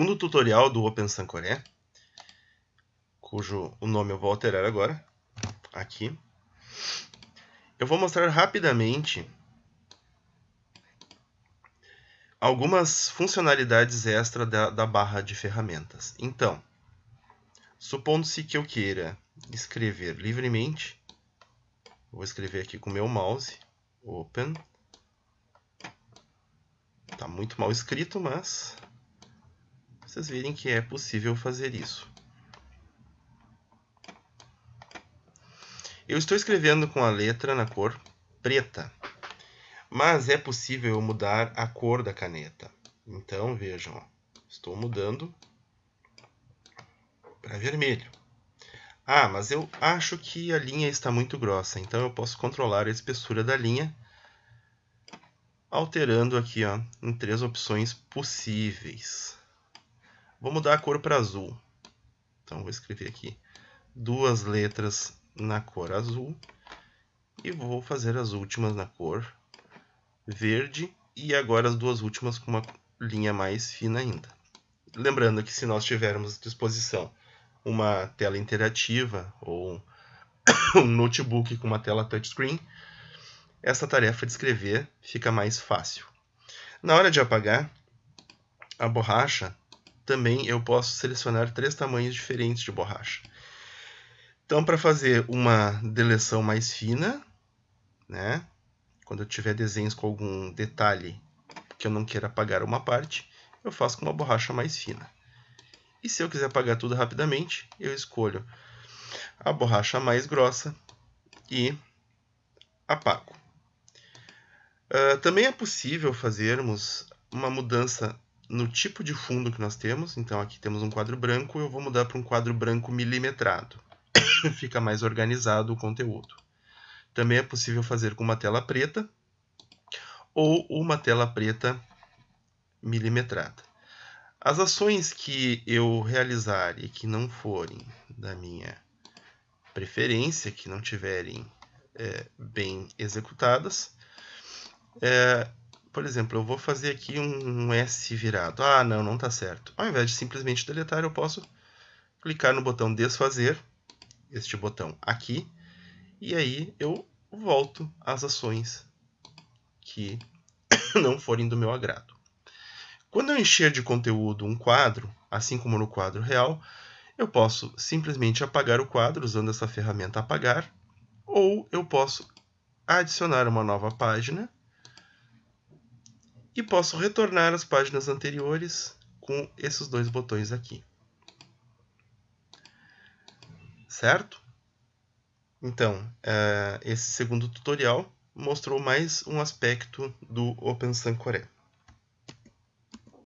segundo tutorial do Open cujo o nome eu vou alterar agora, aqui. Eu vou mostrar rapidamente algumas funcionalidades extra da, da barra de ferramentas. Então, supondo-se que eu queira escrever livremente, vou escrever aqui com o meu mouse, open, está muito mal escrito, mas vocês virem que é possível fazer isso. Eu estou escrevendo com a letra na cor preta, mas é possível eu mudar a cor da caneta. Então, vejam, ó, estou mudando para vermelho. Ah, mas eu acho que a linha está muito grossa, então eu posso controlar a espessura da linha alterando aqui ó, em três opções possíveis. Vou mudar a cor para azul. Então vou escrever aqui duas letras na cor azul e vou fazer as últimas na cor verde e agora as duas últimas com uma linha mais fina ainda. Lembrando que se nós tivermos à disposição uma tela interativa ou um notebook com uma tela touchscreen, essa tarefa de escrever fica mais fácil. Na hora de apagar, a borracha também eu posso selecionar três tamanhos diferentes de borracha. Então, para fazer uma deleção mais fina, né? quando eu tiver desenhos com algum detalhe que eu não queira apagar uma parte, eu faço com uma borracha mais fina. E se eu quiser apagar tudo rapidamente, eu escolho a borracha mais grossa e apago. Uh, também é possível fazermos uma mudança no tipo de fundo que nós temos. Então aqui temos um quadro branco, eu vou mudar para um quadro branco milimetrado. Fica mais organizado o conteúdo. Também é possível fazer com uma tela preta ou uma tela preta milimetrada. As ações que eu realizar e que não forem da minha preferência, que não tiverem é, bem executadas, é, por exemplo, eu vou fazer aqui um S virado. Ah, não, não está certo. Ao invés de simplesmente deletar, eu posso clicar no botão desfazer, este botão aqui, e aí eu volto às ações que não forem do meu agrado. Quando eu encher de conteúdo um quadro, assim como no quadro real, eu posso simplesmente apagar o quadro usando essa ferramenta apagar, ou eu posso adicionar uma nova página e posso retornar às páginas anteriores com esses dois botões aqui. Certo? Então, é, esse segundo tutorial mostrou mais um aspecto do OpenSAN Core.